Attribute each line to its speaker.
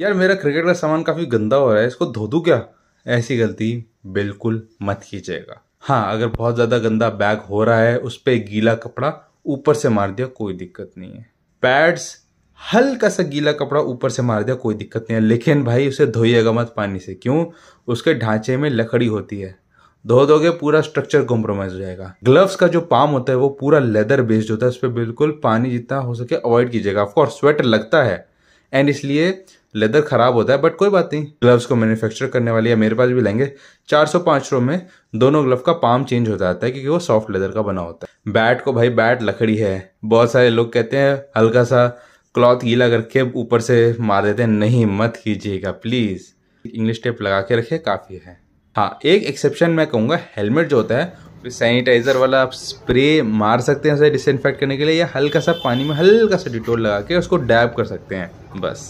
Speaker 1: यार मेरा क्रिकेट का सामान काफ़ी गंदा हो रहा है इसको धो दू क्या ऐसी गलती बिल्कुल मत कीजिएगा हाँ अगर बहुत ज़्यादा गंदा बैग हो रहा है उस पर गीला कपड़ा ऊपर से मार दिया कोई दिक्कत नहीं है पैड्स हल्का सा गीला कपड़ा ऊपर से मार दिया कोई दिक्कत नहीं है लेकिन भाई उसे धोइएगा मत पानी से क्यों उसके ढांचे में लकड़ी होती है धो दोगे पूरा स्ट्रक्चर कॉम्प्रोमाइज हो जाएगा ग्लव्स का जो पाम होता है वो पूरा लेदर बेस्ड होता है उस पर बिल्कुल पानी जितना हो सके अवॉइड कीजिएगा ऑफकोर्स स्वेटर लगता है एंड इसलिए लेदर ख़राब होता है बट कोई बात नहीं ग्लव्स को मैन्युफैक्चर करने वाली है मेरे पास भी लेंगे चार सौ पांच सौ में दोनों ग्लव का पाम चेंज हो जाता है क्योंकि वो सॉफ्ट लेदर का बना होता है बैट को भाई बैट लकड़ी है बहुत सारे लोग कहते हैं हल्का सा क्लॉथ गीला करके ऊपर से मार देते हैं नहीं मत कीजिएगा प्लीज़ इंग्लिश टेप लगा के रखे काफ़ी है हाँ एक एक्सेप्शन मैं कहूँगा हेलमेट जो होता है सैनिटाइज़र वाला आप स्प्रे मार सकते हैं उसे डिसइनफेक्ट करने के लिए या हल्का सा पानी में हल्का सा डिटोल लगा के उसको डैब कर सकते हैं बस